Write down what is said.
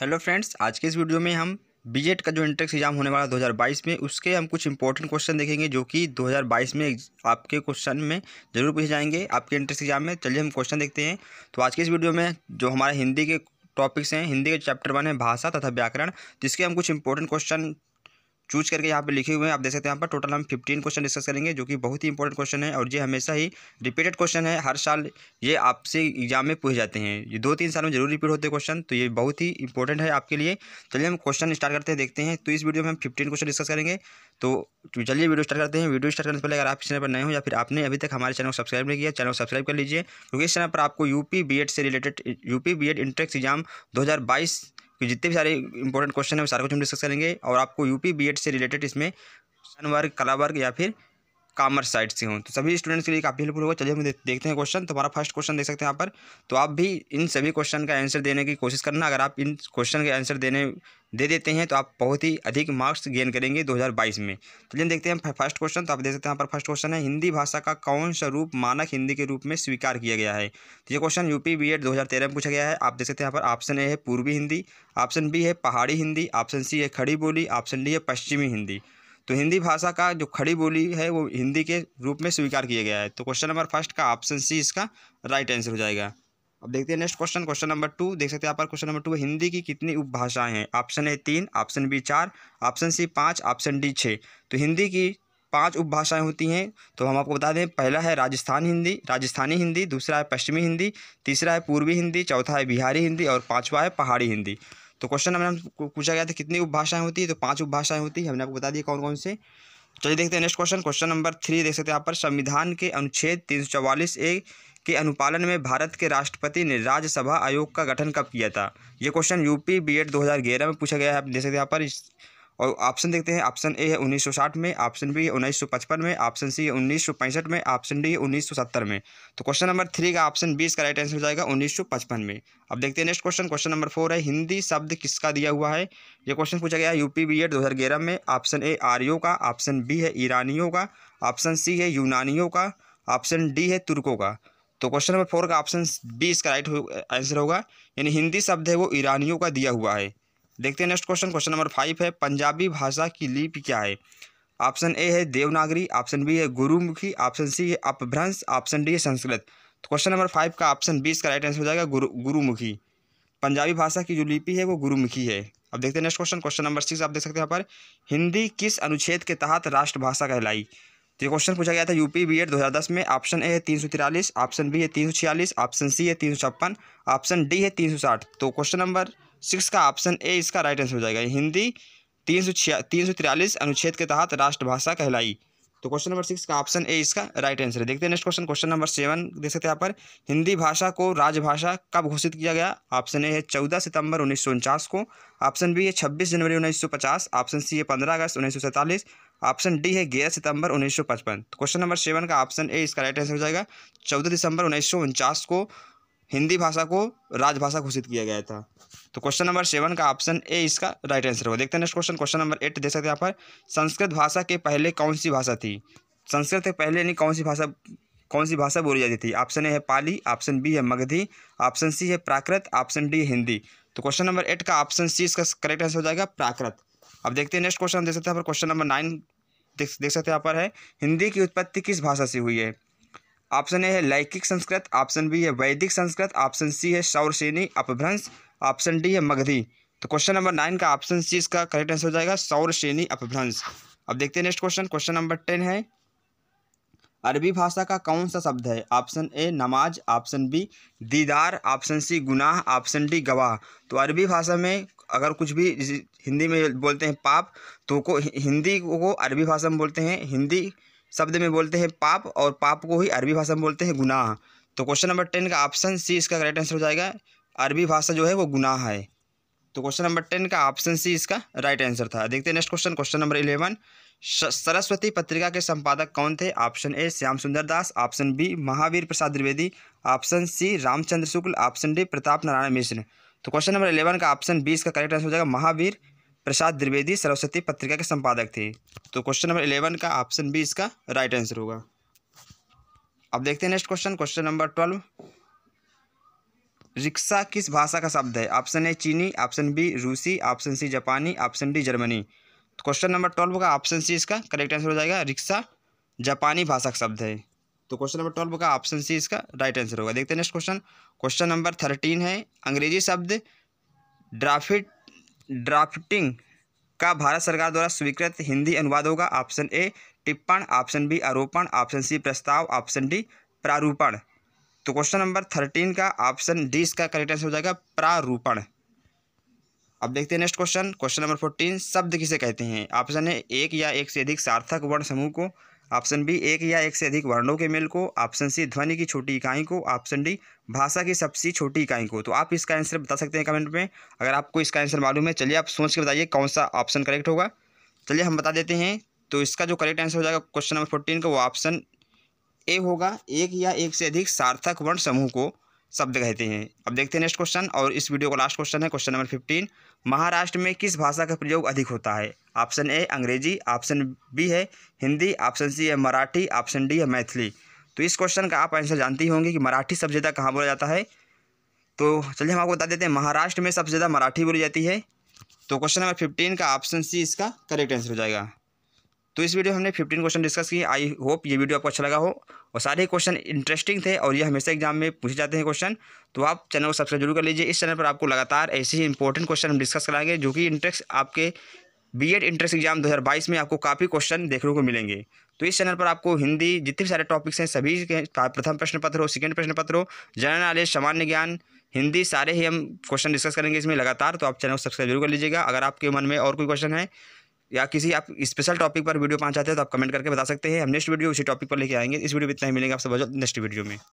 hello friends आज के इस वीडियो में हम बीजेट का जो इंट्रेंस एग्जाम होने वाला है 2022 में उसके हम कुछ इंपॉर्टेंट क्वेश्चन देखेंगे जो कि 2022 में आपके क्वेश्चन में जरूर पूछे जाएंगे आपके इंट्रेंस एग्जाम में चलिए हम क्वेश्चन देखते हैं तो आज के इस वीडियो में जो हमारे हिंदी के टॉपिक्स हैं हिंदी के चैप्टर वन है भाषा तथा व्याकरण जिसके हम कुछ इंपॉर्टेंट क्वेश्चन चूज करके यहाँ पे लिखे हुए हैं आप देख सकते हैं यहाँ पर टोटल हम फिफ्टीन क्वेश्चन डिस्कस करेंगे जो कि बहुत ही इंपॉर्टेंट क्वेश्चन है और ये हमेशा ही रिपीटेड क्वेश्चन है हर साल ये आपसे एग्जाम में पूछे जाते हैं ये दो तीन साल में जरूर रिपीट होते हैं क्वेश्चन तो ये बहुत ही इंपॉर्टेंट है आपके लिए चलिए हम क्वेश्चन स्टार्ट करते हैं देखते हैं तो इस वीडियो में हम फिफ्टीन क्वेश्चन डिस्कस करेंगे तो चलिए वीडियो स्टार्ट करते हैं वीडियो स्टार्ट करने से पहले अगर आप चैनल पर नए हो या फिर आपने अभी तक हमारे चैनल को सब्सक्राइब नहीं किया चैनल सब्सक्राइब कर लीजिए क्योंकि इस चैनल पर आपको यूपी बी से रिलेटेड यूपी बी एड एग्जाम दो जितने भी सारे इंपॉर्टेंट क्वेश्चन है सारे कुछ हम डिस्कस करेंगे और आपको यूपी बीएड से रिलेटेड इसमें सन वर्ग कला वर्ग या फिर कामर्स साइड से हों तो सभी स्टूडेंट्स के लिए काफ़ी हेल्पफुल होगा चलिए हम देखते हैं क्वेश्चन तो हमारा फर्स्ट क्वेश्चन देख सकते हैं यहाँ पर तो आप भी इन सभी क्वेश्चन का आंसर देने की कोशिश करना अगर आप इन क्वेश्चन के आंसर देने दे देते हैं तो आप बहुत ही अधिक मार्क्स गेन करेंगे 2022 में तो चलिए देखते हैं फर्स्ट क्वेश्चन तो आप देख सकते हैं यहाँ पर फर्स्ट क्वेश्चन है हिंदी भाषा का कौन सा रूप मानक हिंदी के रूप में स्वीकार किया गया है तो ये क्वेश्चन यूपी बी एड में पूछा गया है आप देख सकते हैं यहाँ पर ऑप्शन ए है पूर्वी हिंदी ऑप्शन बी है पहाड़ी हिंदी ऑप्शन सी है खड़ी बोली ऑप्शन डी है पश्चिमी हिंदी तो हिंदी भाषा का जो खड़ी बोली है वो हिंदी के रूप में स्वीकार किया गया है तो क्वेश्चन नंबर फर्स्ट का ऑप्शन सी इसका राइट आंसर हो जाएगा अब देखते हैं next question question number two देख सकते हैं यहाँ पर क्वेश्चन नंबर टू हिंदी की कितनी उपभाषाएं हैं ऑप्शन ए तीन ऑप्शन बी चार ऑप्शन सी पाँच ऑप्शन डी छः तो हिंदी की पांच उपभाषाएं होती हैं तो हम आपको बता दें पहला है राजस्थान हिंदी राजस्थानी हिंदी दूसरा है पश्चिमी हिंदी तीसरा है पूर्वी हिंदी चौथा है बिहारी हिंदी और पाँचवा है पहाड़ी हिंदी तो क्वेश्चन नंबर हम पूछा गया था कितनी उपभाषाएँ होती है तो पाँच उपभाषाएँ होती हैं हमने आपको बता दिया कौन कौन से चलिए देखते हैं next question question number three देख सकते हैं यहाँ पर संविधान के अनुच्छेद तीन सौ चवालीस ए के अनुपालन में भारत के राष्ट्रपति ने राज्यसभा आयोग का गठन कब किया था ये क्वेश्चन यूपी बीएड 2011 में पूछा गया है आप देख सकते हैं यहाँ पर और ऑप्शन देखते हैं ऑप्शन ए है 1960 में ऑप्शन बी है 1955 में ऑप्शन सी है 1965 में ऑप्शन डी है 1970 में तो क्वेश्चन नंबर थ्री का ऑप्शन बी इसका राइट आंसर हो जाएगा 1955 में अब देखते हैं next question question number four है हिंदी शब्द किसका दिया हुआ है ये क्वेश्चन पूछा गया है यूपी बी एड दो में ऑप्शन ए आर्यो का ऑप्शन बी है ईरानियों का ऑप्शन सी है यूनानियों का ऑप्शन डी है तुर्कों का तो क्वेश्चन नंबर फोर का ऑप्शन बी इसका राइट आंसर होगा यानी हिंदी शब्द है वो ईरानियों का दिया हुआ है देखते हैं next question question number five है पंजाबी भाषा की लिपि क्या है ऑप्शन ए है देवनागरी ऑप्शन बी है गुरुमुखी ऑप्शन सी है अपभ्रंश ऑप्शन डी है संस्कृत तो क्वेश्चन नंबर फाइव का ऑप्शन बी इसका राइट आंसर हो जाएगा गुरु गुरुमुखी पंजाबी भाषा की जो लिपि है वो गुरुमुखी है अब देखते हैं next question question number six आप देख सकते हैं यहाँ पर हिंदी किस अनुच्छेद के तहत राष्ट्रभाषा कहलाई तो ये क्वेश्चन पूछा गया था यूपी बीएड 2010 में ऑप्शन ए है तीन सौ तिरालीस ऑप्शन बी है तीन सौ छियालीस ऑप्शन सी है तीन सौ छप्पन ऑप्शन डी है तीन सौ साठ तो क्वेश्चन नंबर सिक्स का ऑप्शन ए इसका राइट आंसर हो जाएगा हिंदी तीन सौ छिया तीन सौ तिरालीस अनुच्छेद के तहत राष्ट्रभाषा कहलाई तो क्वेश्चन नंबर सिक्स का ऑप्शन ए इसका राइट आंसर है देखते हैं next question question number seven देख सकते हैं यहाँ पर हिंदी भाषा को राजभाषा कब घोषित किया गया ऑप्शन ए है चौदह सितंबर उन्नीस को ऑप्शन बी है छब्बीस जनवरी उन्नीस ऑप्शन सी है पंद्रह अगस्त उन्नीस ऑप्शन डी है ग्यारह सितंबर उन्नीस सौ पचपन तो क्वेश्चन नंबर सेवन का ऑप्शन ए इसका राइट आंसर हो जाएगा चौदह दिसंबर उन्नीस सौ उनचास को हिंदी भाषा को राजभाषा घोषित किया गया था तो क्वेश्चन नंबर सेवन का ऑप्शन ए इसका राइट आंसर होगा देखते हैं next question question number eight देख सकते यहाँ पर संस्कृत भाषा के पहले कौन सी भाषा थी संस्कृत के पहले यानी कौन सी भाषा कौन सी भाषा बोली जाती थी ऑप्शन ए है पाली ऑप्शन बी है मगधी ऑप्शन सी है प्राकृत ऑप्शन डी हिंदी तो क्वेश्चन नंबर एट का ऑप्शन सी इसका करेक्ट आंसर हो जाएगा प्राकृत अब देखते हैं नेक्स्ट क्वेश्चन देख सकते हैं क्वेश्चन नंबर नाइन देख देख सकते हैं यहाँ पर है हिंदी की उत्पत्ति किस भाषा से हुई है ऑप्शन ए है लैकिक संस्कृत ऑप्शन बी है वैदिक संस्कृत ऑप्शन सी है सौरसेनी अपभ्रंश ऑप्शन डी है मगधी तो क्वेश्चन नंबर नाइन का ऑप्शन सी इसका करेक्ट आंसर हो जाएगा सौरसेनी अपभ्रंश अब देखते हैं next question question number ten है अरबी भाषा का कौन सा शब्द है ऑप्शन ए नमाज ऑप्शन बी दीदार ऑप्शन सी गुनाह ऑप्शन डी गवाह तो अरबी भाषा में अगर कुछ भी हिंदी में बोलते हैं पाप तो को हिंदी को अरबी भाषा में बोलते हैं हिंदी शब्द में बोलते हैं पाप और पाप को ही अरबी भाषा में बोलते हैं गुनाह तो क्वेश्चन नंबर टेन का ऑप्शन सी इसका करेक्ट आंसर हो जाएगा अरबी भाषा जो है वो गुनाह है तो क्वेश्चन नंबर टेन का ऑप्शन सी इसका राइट आंसर था देखते हैं next question question number eleven Saraswati पत्रिका के संपादक कौन थे option A Shyam Sundar Das option B Mahavir Prasad Dwivedi option C Ramchandra Shukla option D Pratap Narayan Mishra तो क्वेश्चन नंबर इलेवन का ऑप्शन बी इसका करेक्ट आंसर हो जाएगा महावीर प्रसाद द्विवेदी सरस्वती पत्रिका के संपादक थे तो क्वेश्चन नंबर इलेवन का ऑप्शन बी इसका राइट आंसर होगा अब देखते हैं next question question number twelve rickshaw किस भाषा का शब्द है ऑप्शन ए चीनी ऑप्शन बी रूसी ऑप्शन सी जापानी ऑप्शन डी जर्मनी तो क्वेश्चन नंबर ट्वेल्व का ऑप्शन सी इसका करेक्ट आंसर हो जाएगा रिक्शा जापानी भाषा का शब्द है तो क्वेश्चन नंबर ट्वेल्व का ऑप्शन सी इसका राइट आंसर होगा देखते हैं next question question number thirteen है अंग्रेजी शब्द ड्राफिट ड्राफ्टिंग का भारत सरकार द्वारा स्वीकृत हिंदी अनुवाद होगा ऑप्शन ए टिप्पण ऑप्शन बी आरोपण ऑप्शन सी प्रस्ताव ऑप्शन डी प्रारूपण तो क्वेश्चन नंबर थर्टीन का ऑप्शन डी इसका करेक्ट आंसर हो जाएगा प्रारूपण अब देखते हैं next question question number fourteen शब्द किसे कहते हैं ऑप्शन है एक या एक से अधिक सार्थक वर्ण समूह को ऑप्शन बी एक या एक से अधिक वर्णों के मेल को ऑप्शन सी ध्वनि की छोटी इकाई को ऑप्शन डी भाषा की सबसे छोटी इकाई को तो आप इसका आंसर बता सकते हैं कमेंट में अगर आपको इसका आंसर मालूम है चलिए आप सोच के बताइए कौन सा ऑप्शन करेक्ट होगा चलिए हम बता देते हैं तो इसका जो करेक्ट आंसर हो जाएगा क्वेश्चन नंबर फोर्टीन का वो ऑप्शन ए होगा एक या एक से अधिक सार्थक वर्ण समूह को शब्द कहते हैं अब देखते हैं नेक्स्ट क्वेश्चन और इस वीडियो का लास्ट क्वेश्चन है क्वेश्चन नंबर फिफ्टीन महाराष्ट्र में किस भाषा का प्रयोग अधिक होता है ऑप्शन ए अंग्रेजी ऑप्शन बी है हिंदी ऑप्शन सी है मराठी ऑप्शन डी है मैथिली तो इस क्वेश्चन का आप आंसर जानती होंगे कि मराठी सबसे ज़्यादा कहाँ बोला जाता है तो चलिए हम आपको बता देते हैं महाराष्ट्र में सबसे ज़्यादा मराठी बोली जाती है तो क्वेश्चन नंबर फिफ्टीन का ऑप्शन सी इसका करेक्ट आंसर हो जाएगा तो इस वीडियो हमने फिफ्टीन क्वेश्चन डिस्कस किए आई होप ये वीडियो आपको अच्छा लगा हो और सारे क्वेश्चन इंटरेस्टिंग थे और ये हमेशा एग्जाम में पूछे जाते हैं क्वेश्चन तो आप चैनल को सब्सक्राइब जरूर कर लीजिए इस चैनल पर आपको लगातार ऐसे ही इंपॉर्टेंट क्वेश्चन हम डिस्कस कराएंगे जो कि इंट्रेस आपके बी एड इंट्रेंस एग्जाम दो में आपको काफ़ी क्वेश्चन देखने को मिलेंगे तो इस चैनल पर आपको हिंदी जितने भी सारे टॉपिक्स हैं सभी के प्रथम प्रश्न पत्र हो सेकेंड प्रश्न पत्र हो जनरल नॉलेज सामान्य ज्ञान हिंदी सारे ही हम क्वेश्चन डिस्कस करेंगे इसमें लगातार तो आप चैनल को सब्सक्राइब जरूर कर लीजिएगा अगर आपके मन में और कोई क्वेश्चन है या किसी आप स्पेशल टॉपिक पर वीडियो पाना चाहते हैं तो आप कमेंट करके बता सकते हैं हम नेक्स्ट वीडियो उसी टॉपिक पर लेके आएंगे इस वीडियो में इतना ही मिलेंगे आपसे बहुत नेक्स्ट वीडियो में